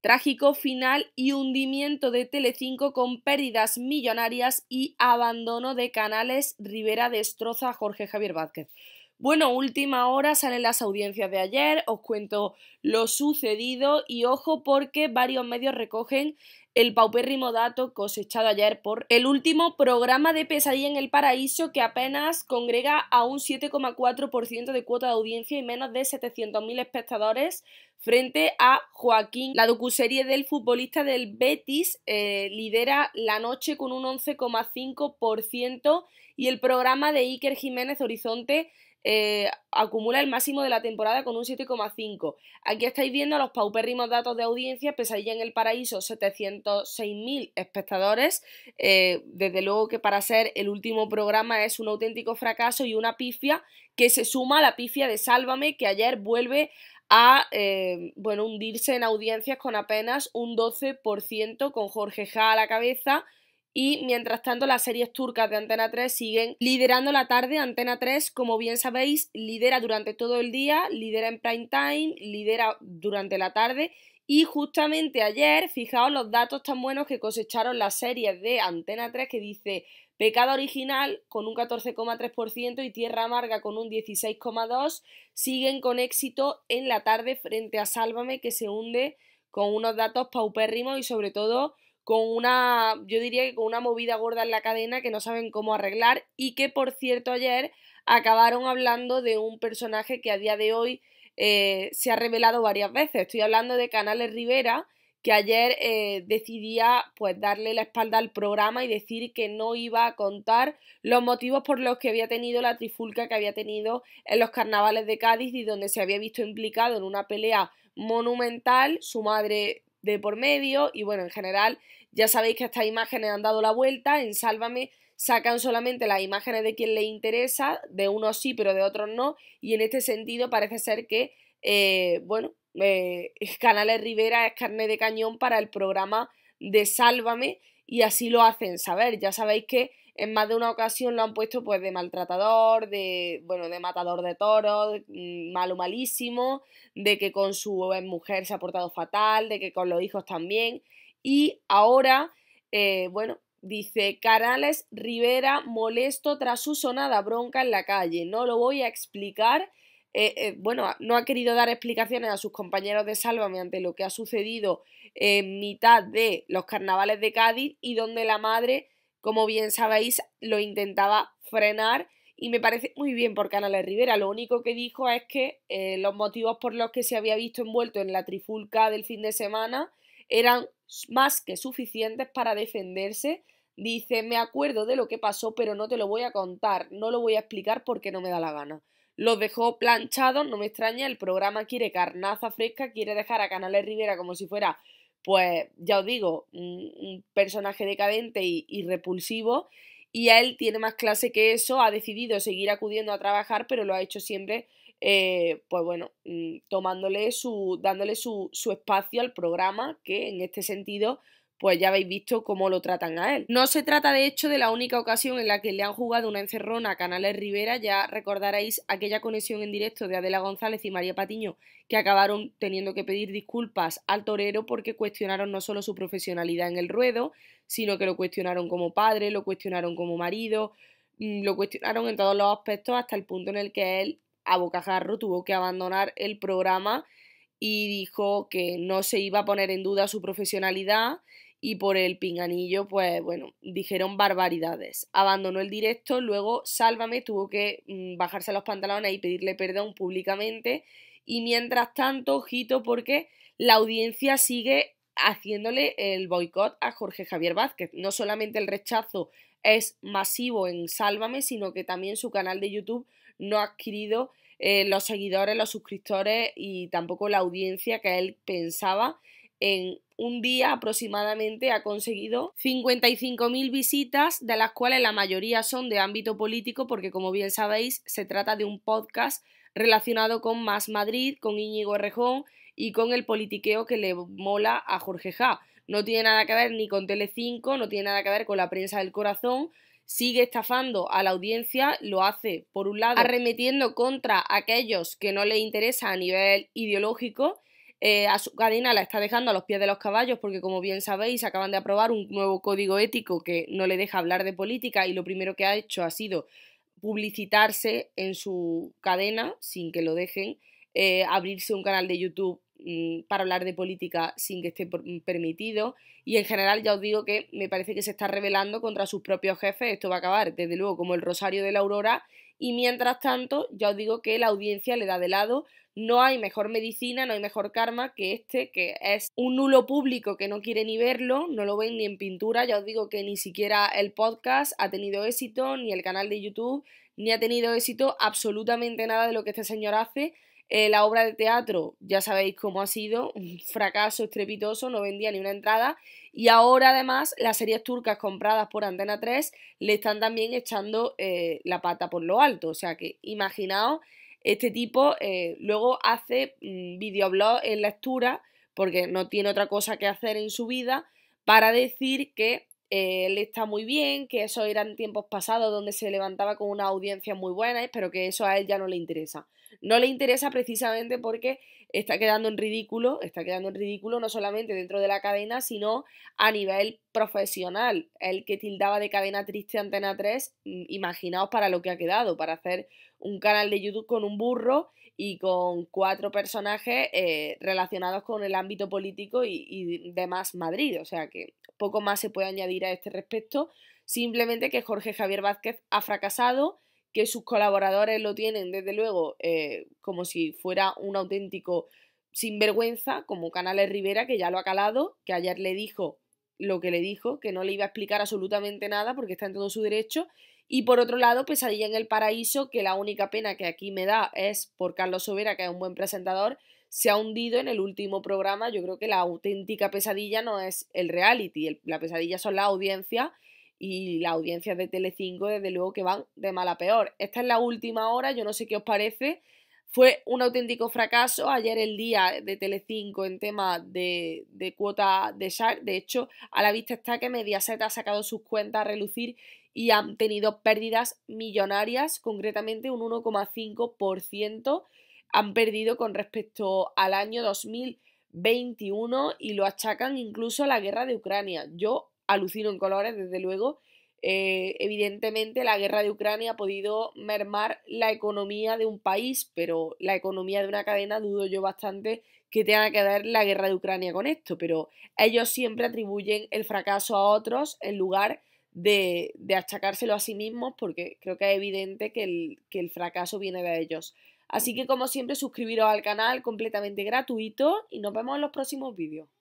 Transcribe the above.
Trágico final y hundimiento de Telecinco con pérdidas millonarias y abandono de canales. Rivera destroza a Jorge Javier Vázquez. Bueno, última hora, salen las audiencias de ayer, os cuento lo sucedido y ojo porque varios medios recogen el paupérrimo dato cosechado ayer por el último programa de Pesadilla en el Paraíso que apenas congrega a un 7,4% de cuota de audiencia y menos de 700.000 espectadores frente a Joaquín. La docuserie del futbolista del Betis eh, lidera la noche con un 11,5% y el programa de Iker Jiménez Horizonte eh, acumula el máximo de la temporada con un 7,5. Aquí estáis viendo los paupérrimos datos de audiencia, Pesadilla en el Paraíso, 706.000 espectadores. Eh, desde luego que para ser el último programa es un auténtico fracaso y una pifia que se suma a la pifia de Sálvame, que ayer vuelve a eh, bueno, hundirse en audiencias con apenas un 12%, con Jorge Ja a la cabeza y mientras tanto las series turcas de Antena 3 siguen liderando la tarde. Antena 3, como bien sabéis, lidera durante todo el día, lidera en prime time, lidera durante la tarde y justamente ayer, fijaos los datos tan buenos que cosecharon las series de Antena 3 que dice Pecado Original con un 14,3% y Tierra Amarga con un 16,2% siguen con éxito en la tarde frente a Sálvame que se hunde con unos datos paupérrimos y sobre todo con una, yo diría que con una movida gorda en la cadena que no saben cómo arreglar y que por cierto ayer acabaron hablando de un personaje que a día de hoy eh, se ha revelado varias veces. Estoy hablando de Canales Rivera, que ayer eh, decidía pues darle la espalda al programa y decir que no iba a contar los motivos por los que había tenido la trifulca que había tenido en los carnavales de Cádiz y donde se había visto implicado en una pelea monumental, su madre de por medio y bueno, en general ya sabéis que estas imágenes han dado la vuelta, en Sálvame sacan solamente las imágenes de quien le interesa, de unos sí pero de otros no y en este sentido parece ser que, eh, bueno, eh, Canales Rivera es carne de cañón para el programa de Sálvame y así lo hacen saber, ya sabéis que en más de una ocasión lo han puesto pues de maltratador, de bueno, de matador de toros, mm, malo malísimo, de que con su mujer se ha portado fatal, de que con los hijos también. Y ahora, eh, bueno, dice Canales Rivera molesto tras su sonada bronca en la calle. No lo voy a explicar. Eh, eh, bueno, no ha querido dar explicaciones a sus compañeros de Sálvame ante lo que ha sucedido en mitad de los carnavales de Cádiz y donde la madre como bien sabéis, lo intentaba frenar y me parece muy bien por Canales Rivera. Lo único que dijo es que eh, los motivos por los que se había visto envuelto en la trifulca del fin de semana eran más que suficientes para defenderse. Dice, me acuerdo de lo que pasó, pero no te lo voy a contar, no lo voy a explicar porque no me da la gana. Los dejó planchados, no me extraña, el programa quiere carnaza fresca, quiere dejar a Canales Rivera como si fuera pues ya os digo, un, personaje decadente y, repulsivo y a él tiene más clase que eso, ha decidido seguir acudiendo a trabajar, pero lo ha hecho siempre, eh, pues bueno, mm, tomándole su, dándole su, espacio al programa, que en este sentido, pues ya habéis visto cómo lo tratan a él. No se trata de hecho de la única ocasión en la que le han jugado una encerrona a Canales Rivera, ya recordaréis aquella conexión en directo de Adela González y María Patiño que acabaron teniendo que pedir disculpas al torero porque cuestionaron no solo su profesionalidad en el ruedo, sino que lo cuestionaron como padre, lo cuestionaron como marido, mm, lo cuestionaron en todos los aspectos hasta el punto en el que él a bocajarro tuvo que abandonar el programa y dijo que no se iba a poner en duda su profesionalidad y por el pinganillo, pues bueno, dijeron barbaridades. Abandonó el directo, luego Sálvame tuvo que mm, bajarse los pantalones y pedirle perdón públicamente. Y mientras tanto, ojito, porque la audiencia sigue haciéndole el boicot a Jorge Javier Vázquez. No solamente el rechazo es masivo en Sálvame, sino que también su canal de YouTube no ha adquirido eh, los seguidores, los suscriptores y tampoco la audiencia que él pensaba en un día aproximadamente ha conseguido 55.000 visitas, de las cuales la mayoría son de ámbito político, porque como bien sabéis, se trata de un podcast relacionado con Más Madrid, con Íñigo Rejón y con el politiqueo que le mola a Jorge Ja. No tiene nada que ver ni con Telecinco, no tiene nada que ver con la prensa del corazón, sigue estafando a la audiencia, lo hace, por un lado, arremetiendo contra aquellos que no le interesa a nivel ideológico eh, a su cadena la está dejando a los pies de los caballos porque, como bien sabéis, acaban de aprobar un nuevo código ético que no le deja hablar de política y lo primero que ha hecho ha sido publicitarse en su cadena sin que lo dejen, eh, abrirse un canal de YouTube mm, para hablar de política sin que esté mm, permitido y en general ya os digo que me parece que se está rebelando contra sus propios jefes, esto va a acabar desde luego como el rosario de la aurora y mientras tanto ya os digo que la audiencia le da de lado, no hay mejor medicina, no hay mejor karma que este, que es un nulo público que no quiere ni verlo, no lo ven ni en pintura, ya os digo que ni siquiera el podcast ha tenido éxito, ni el canal de YouTube, ni ha tenido éxito absolutamente nada de lo que este señor hace. Eh, la obra de teatro, ya sabéis cómo ha sido, un fracaso estrepitoso, no vendía ni una entrada. Y ahora además las series turcas compradas por Antena 3 le están también echando eh, la pata por lo alto. O sea que imaginaos este tipo eh, luego hace mm, videoblog en lectura porque no tiene otra cosa que hacer en su vida para decir que le eh, él está muy bien, que esos eran tiempos pasados donde se levantaba con una audiencia muy buena, pero que eso a él ya no le interesa. No le interesa precisamente porque está quedando en ridículo, está quedando en ridículo no solamente dentro de la cadena, sino a nivel profesional. El que tildaba de cadena triste Antena 3, mm, imaginaos para lo que ha quedado, para hacer un canal de YouTube con un burro y con cuatro personajes eh, relacionados con el ámbito político y, y demás Madrid. O sea que poco más se puede añadir a este respecto. Simplemente que Jorge Javier Vázquez ha fracasado que sus colaboradores lo tienen, desde luego, eh, como si fuera un auténtico sinvergüenza, como Canales Rivera, que ya lo ha calado, que ayer le dijo lo que le dijo, que no le iba a explicar absolutamente nada porque está en todo su derecho. Y por otro lado, Pesadilla en el Paraíso, que la única pena que aquí me da es por Carlos Sobera, que es un buen presentador, se ha hundido en el último programa. Yo creo que la auténtica pesadilla no es el reality, la pesadilla son la audiencia y las audiencias de Telecinco desde luego que van de mal a peor. Esta es la última hora, yo no sé qué os parece. Fue un auténtico fracaso ayer el día de Telecinco en tema de, cuota de Shark. De hecho, a la vista está que Mediaset ha sacado sus cuentas a relucir y han tenido pérdidas millonarias, concretamente un 1,5%. Han perdido con respecto al año 2021 y lo achacan incluso a la guerra de Ucrania. Yo alucino en colores, desde luego. Eh, evidentemente la guerra de Ucrania ha podido mermar la economía de un país, pero la economía de una cadena dudo yo bastante que tenga que ver la guerra de Ucrania con esto, pero ellos siempre atribuyen el fracaso a otros en lugar de, de achacárselo a sí mismos porque creo que es evidente que el, que el fracaso viene de ellos. Así que como siempre suscribiros al canal completamente gratuito y nos vemos en los próximos vídeos.